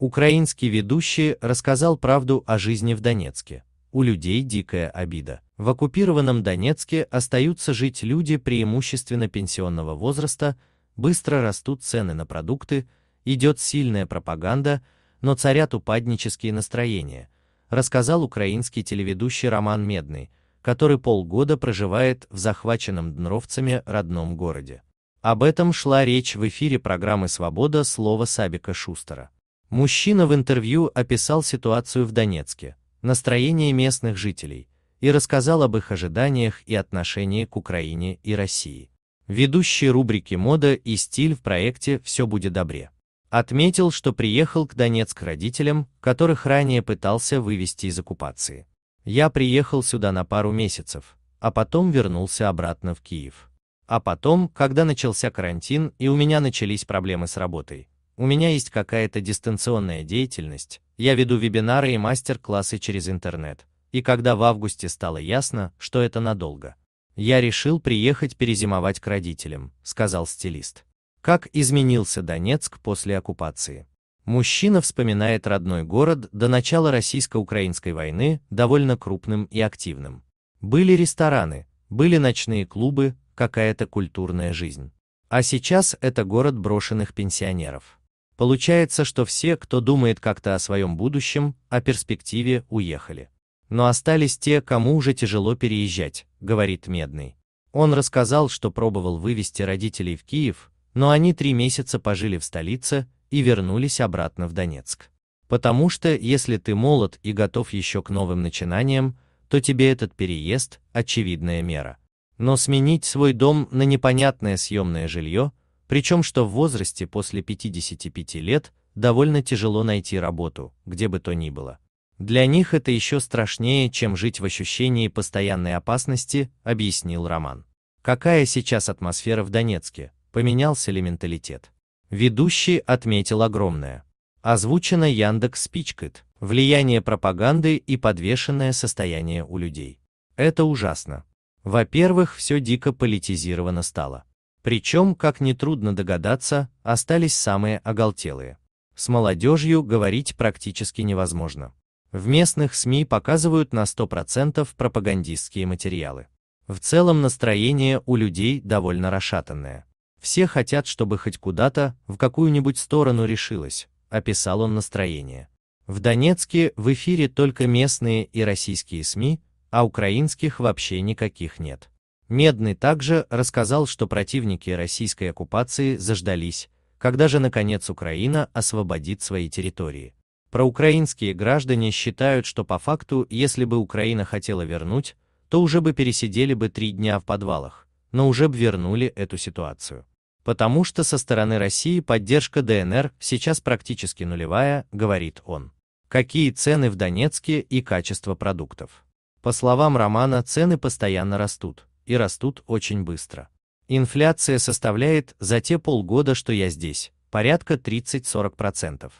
Украинский ведущий рассказал правду о жизни в Донецке. У людей дикая обида. В оккупированном Донецке остаются жить люди преимущественно пенсионного возраста, быстро растут цены на продукты, идет сильная пропаганда, но царят упаднические настроения, рассказал украинский телеведущий Роман Медный, который полгода проживает в захваченном днровцами родном городе. Об этом шла речь в эфире программы «Свобода» слова Сабика Шустера. Мужчина в интервью описал ситуацию в Донецке, настроение местных жителей и рассказал об их ожиданиях и отношении к Украине и России. Ведущий рубрики «Мода и стиль» в проекте «Все будет добре» отметил, что приехал к Донецк родителям, которых ранее пытался вывести из оккупации. «Я приехал сюда на пару месяцев, а потом вернулся обратно в Киев. А потом, когда начался карантин и у меня начались проблемы с работой, у меня есть какая-то дистанционная деятельность, я веду вебинары и мастер-классы через интернет. И когда в августе стало ясно, что это надолго, я решил приехать перезимовать к родителям, сказал стилист. Как изменился Донецк после оккупации? Мужчина вспоминает родной город до начала российско-украинской войны довольно крупным и активным. Были рестораны, были ночные клубы, какая-то культурная жизнь. А сейчас это город брошенных пенсионеров. Получается, что все, кто думает как-то о своем будущем, о перспективе, уехали. Но остались те, кому уже тяжело переезжать, говорит Медный. Он рассказал, что пробовал вывести родителей в Киев, но они три месяца пожили в столице и вернулись обратно в Донецк. Потому что, если ты молод и готов еще к новым начинаниям, то тебе этот переезд – очевидная мера. Но сменить свой дом на непонятное съемное жилье – причем, что в возрасте после 55 лет довольно тяжело найти работу, где бы то ни было. Для них это еще страшнее, чем жить в ощущении постоянной опасности, объяснил Роман. Какая сейчас атмосфера в Донецке? Поменялся ли менталитет? Ведущий отметил огромное. Озвучено Яндекс Спичкет. Влияние пропаганды и подвешенное состояние у людей. Это ужасно. Во-первых, все дико политизировано стало. Причем, как нетрудно догадаться, остались самые оголтелые. С молодежью говорить практически невозможно. В местных СМИ показывают на 100% пропагандистские материалы. В целом настроение у людей довольно расшатанное. Все хотят, чтобы хоть куда-то, в какую-нибудь сторону решилось, описал он настроение. В Донецке в эфире только местные и российские СМИ, а украинских вообще никаких нет. Медный также рассказал, что противники российской оккупации заждались, когда же наконец Украина освободит свои территории. Проукраинские граждане считают, что по факту, если бы Украина хотела вернуть, то уже бы пересидели бы три дня в подвалах, но уже бы вернули эту ситуацию. Потому что со стороны России поддержка ДНР сейчас практически нулевая, говорит он. Какие цены в Донецке и качество продуктов? По словам Романа, цены постоянно растут и растут очень быстро. Инфляция составляет за те полгода, что я здесь, порядка 30-40%.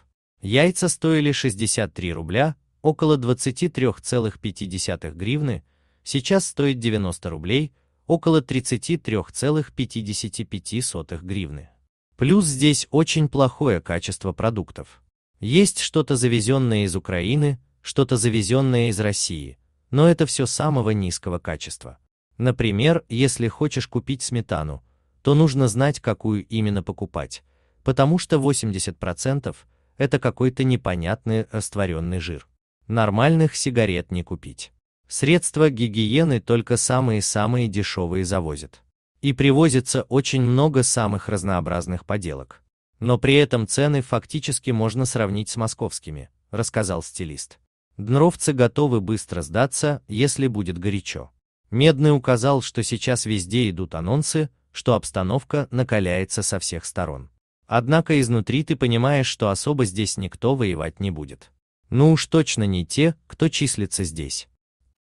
Яйца стоили 63 рубля, около 23,5 гривны, сейчас стоит 90 рублей, около 33,55 гривны. Плюс здесь очень плохое качество продуктов. Есть что-то завезенное из Украины, что-то завезенное из России, но это все самого низкого качества. Например, если хочешь купить сметану, то нужно знать, какую именно покупать, потому что 80% это какой-то непонятный растворенный жир. Нормальных сигарет не купить. Средства гигиены только самые-самые дешевые завозят. И привозится очень много самых разнообразных поделок. Но при этом цены фактически можно сравнить с московскими, рассказал стилист. Днровцы готовы быстро сдаться, если будет горячо. Медный указал, что сейчас везде идут анонсы, что обстановка накаляется со всех сторон. Однако изнутри ты понимаешь, что особо здесь никто воевать не будет. Ну уж точно не те, кто числится здесь.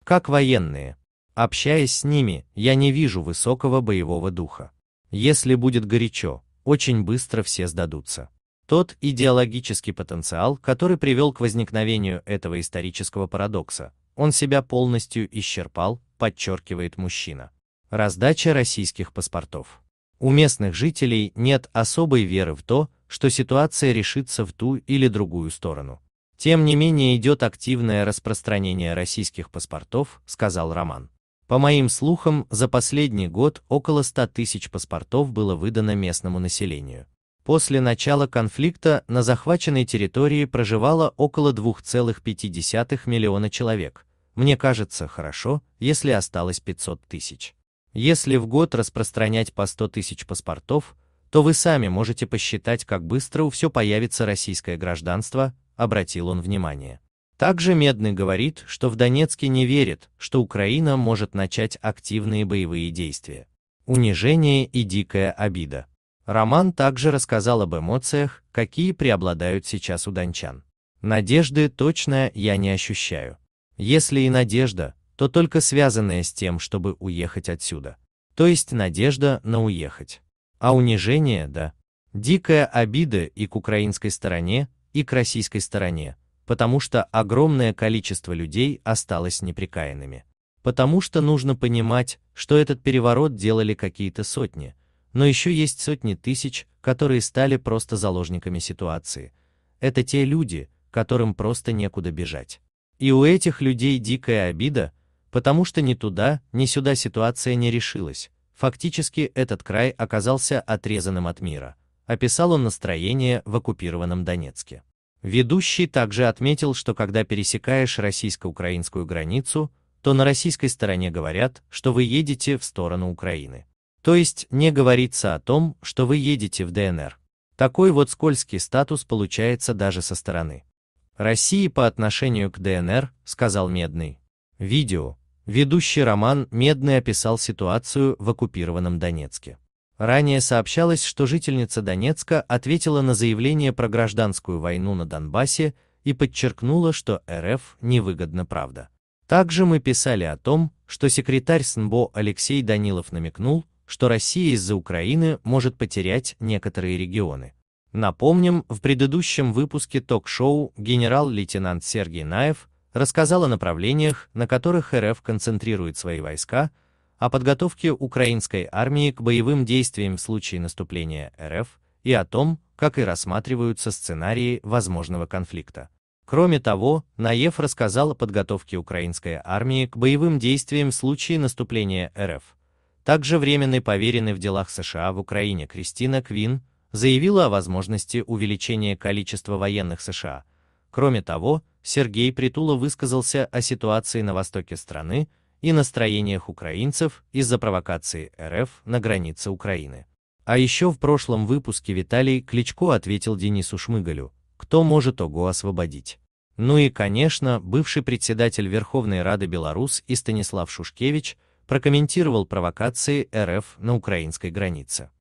Как военные. Общаясь с ними, я не вижу высокого боевого духа. Если будет горячо, очень быстро все сдадутся. Тот идеологический потенциал, который привел к возникновению этого исторического парадокса, он себя полностью исчерпал, подчеркивает мужчина. Раздача российских паспортов. У местных жителей нет особой веры в то, что ситуация решится в ту или другую сторону. Тем не менее идет активное распространение российских паспортов, сказал Роман. По моим слухам, за последний год около 100 тысяч паспортов было выдано местному населению. После начала конфликта на захваченной территории проживало около 2,5 миллиона человек. Мне кажется, хорошо, если осталось 500 тысяч. Если в год распространять по 100 тысяч паспортов, то вы сами можете посчитать, как быстро у все появится российское гражданство, обратил он внимание. Также Медный говорит, что в Донецке не верит, что Украина может начать активные боевые действия. Унижение и дикая обида. Роман также рассказал об эмоциях, какие преобладают сейчас у дончан. Надежды точно я не ощущаю. Если и надежда, то только связанная с тем, чтобы уехать отсюда. То есть надежда на уехать. А унижение, да. Дикая обида и к украинской стороне, и к российской стороне, потому что огромное количество людей осталось неприкаянными. Потому что нужно понимать, что этот переворот делали какие-то сотни, но еще есть сотни тысяч, которые стали просто заложниками ситуации. Это те люди, которым просто некуда бежать. И у этих людей дикая обида, потому что ни туда, ни сюда ситуация не решилась. Фактически этот край оказался отрезанным от мира. Описал он настроение в оккупированном Донецке. Ведущий также отметил, что когда пересекаешь российско-украинскую границу, то на российской стороне говорят, что вы едете в сторону Украины. То есть не говорится о том, что вы едете в ДНР. Такой вот скользкий статус получается даже со стороны. России по отношению к ДНР, сказал Медный. Видео. Ведущий роман Медный описал ситуацию в оккупированном Донецке. Ранее сообщалось, что жительница Донецка ответила на заявление про гражданскую войну на Донбассе и подчеркнула, что РФ невыгодна правда. Также мы писали о том, что секретарь СНБО Алексей Данилов намекнул, что Россия из-за Украины может потерять некоторые регионы. Напомним, в предыдущем выпуске ток-шоу генерал-лейтенант Сергей Наев рассказал о направлениях, на которых РФ концентрирует свои войска, о подготовке украинской армии к боевым действиям в случае наступления РФ и о том, как и рассматриваются сценарии возможного конфликта. Кроме того, Наев рассказал о подготовке украинской армии к боевым действиям в случае наступления РФ, также временный поверенный в делах США в Украине Кристина Квин заявила о возможности увеличения количества военных США. Кроме того, Сергей Притула высказался о ситуации на востоке страны и настроениях украинцев из-за провокации РФ на границе Украины. А еще в прошлом выпуске Виталий Кличко ответил Денису Шмыгалю, кто может ОГО освободить. Ну и, конечно, бывший председатель Верховной Рады Беларусь и Станислав Шушкевич прокомментировал провокации РФ на украинской границе.